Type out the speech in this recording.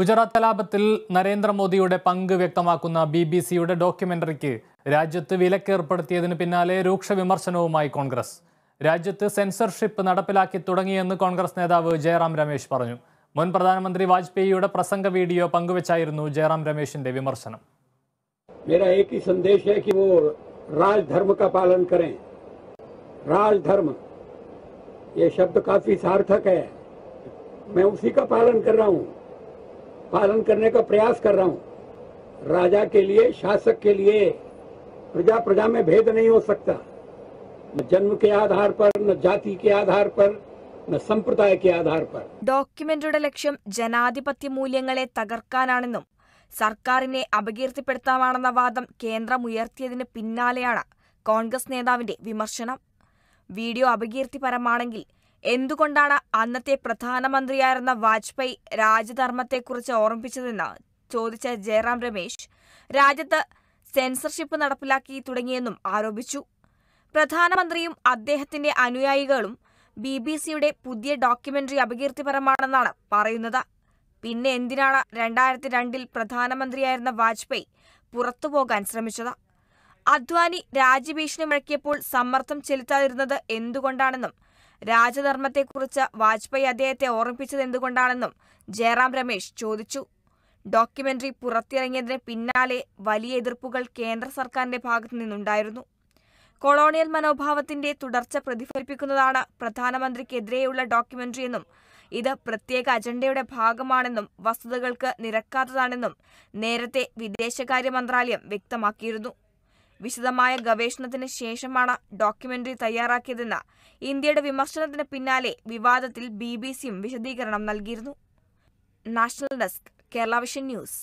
ഗുജറാത്ത് കലാപത്തിൽ നരേന്ദ്രമോദിയുടെ പങ്ക് വ്യക്തമാക്കുന്ന ബി ബി സിയുടെ ഡോക്യുമെന്ററിക്ക് രാജ്യത്ത് വിലക്കേർപ്പെടുത്തിയതിന് പിന്നാലെ രൂക്ഷ വിമർശനവുമായി കോൺഗ്രസ് രാജ്യത്ത് സെൻസർഷിപ്പ് നടപ്പിലാക്കി തുടങ്ങിയെന്ന് കോൺഗ്രസ് നേതാവ് ജയറാം രമേശ് പറഞ്ഞു മുൻ പ്രധാനമന്ത്രി വാജ്പേയിയുടെ പ്രസംഗ വീഡിയോ പങ്കുവച്ചായിരുന്നു ജയറാം രമേശിന്റെ വിമർശനം मेरा एक ही संदेश है कि वो का पालन करें शब्द काफी सार्थक है मैं उसी का पालन कर रहा हूं पालन करने का प्रयास कर रहा हूं राजा के लिए शासक के लिए प्रजा प्रजा में भेद नहीं हो सकता न जन्म के आधार पर न जाति के आधार पर ഡോക്യുമെന്ററിയുടെ ലക്ഷ്യം ജനാധിപത്യ മൂല്യങ്ങളെ തകർക്കാനാണെന്നും സർക്കാരിനെ അപകീർത്തിപ്പെടുത്താമാണെന്ന വാദം കേന്ദ്രം ഉയർത്തിയതിന് പിന്നാലെയാണ് കോൺഗ്രസ് നേതാവിന്റെ വിമർശനം വീഡിയോ അപകീർത്തിപരമാണെങ്കിൽ എന്തുകൊണ്ടാണ് അന്നത്തെ പ്രധാനമന്ത്രിയായിരുന്ന വാജ്പേയി രാജധർമ്മത്തെക്കുറിച്ച് ഓർമ്മിപ്പിച്ചതെന്ന് ചോദിച്ച ജയറാം രമേശ് രാജ്യത്ത് സെൻസർഷിപ്പ് നടപ്പിലാക്കി തുടങ്ങിയെന്നും ആരോപിച്ചു പ്രധാനമന്ത്രിയും അദ്ദേഹത്തിന്റെ അനുയായികളും ബി ബി സിയുടെ പുതിയ ഡോക്യുമെന്ററി അപകീർത്തിപരമാണെന്നാണ് പറയുന്നത് പിന്നെ എന്തിനാണ് രണ്ടായിരത്തി രണ്ടിൽ പ്രധാനമന്ത്രിയായിരുന്ന വാജ്പേയി പുറത്തുപോകാൻ ശ്രമിച്ചത് അദ്വാനി രാജ്യഭീഷണി മുഴക്കിയപ്പോൾ സമ്മർദ്ദം ചെലുത്താതിരുന്നത് എന്തുകൊണ്ടാണെന്നും രാജധർമ്മത്തെക്കുറിച്ച് വാജ്പേയി അദ്ദേഹത്തെ ഓർമ്മിപ്പിച്ചത് എന്തുകൊണ്ടാണെന്നും ജയറാം രമേശ് ചോദിച്ചു ഡോക്യുമെന്ററി പുറത്തിറങ്ങിയതിന് പിന്നാലെ വലിയ എതിർപ്പുകൾ കേന്ദ്ര സർക്കാരിന്റെ ഭാഗത്തു നിന്നുണ്ടായിരുന്നു കൊളോണിയൽ മനോഭാവത്തിന്റെ തുടർച്ച പ്രതിഫലിപ്പിക്കുന്നതാണ് പ്രധാനമന്ത്രിക്കെതിരെയുള്ള ഡോക്യുമെന്ററിയെന്നും ഇത് പ്രത്യേക അജണ്ടയുടെ ഭാഗമാണെന്നും വസ്തുതകൾക്ക് നിരക്കാത്തതാണെന്നും നേരത്തെ വിദേശകാര്യ മന്ത്രാലയം വ്യക്തമാക്കിയിരുന്നു വിശദമായ ഗവേഷണത്തിന് ശേഷമാണ് ഡോക്യുമെന്ററി തയ്യാറാക്കിയതെന്ന ഇന്ത്യയുടെ വിമർശനത്തിന് പിന്നാലെ വിവാദത്തിൽ ബി ബി സിയും വിശദീകരണം നൽകിയിരുന്നു national desk Kerala vision news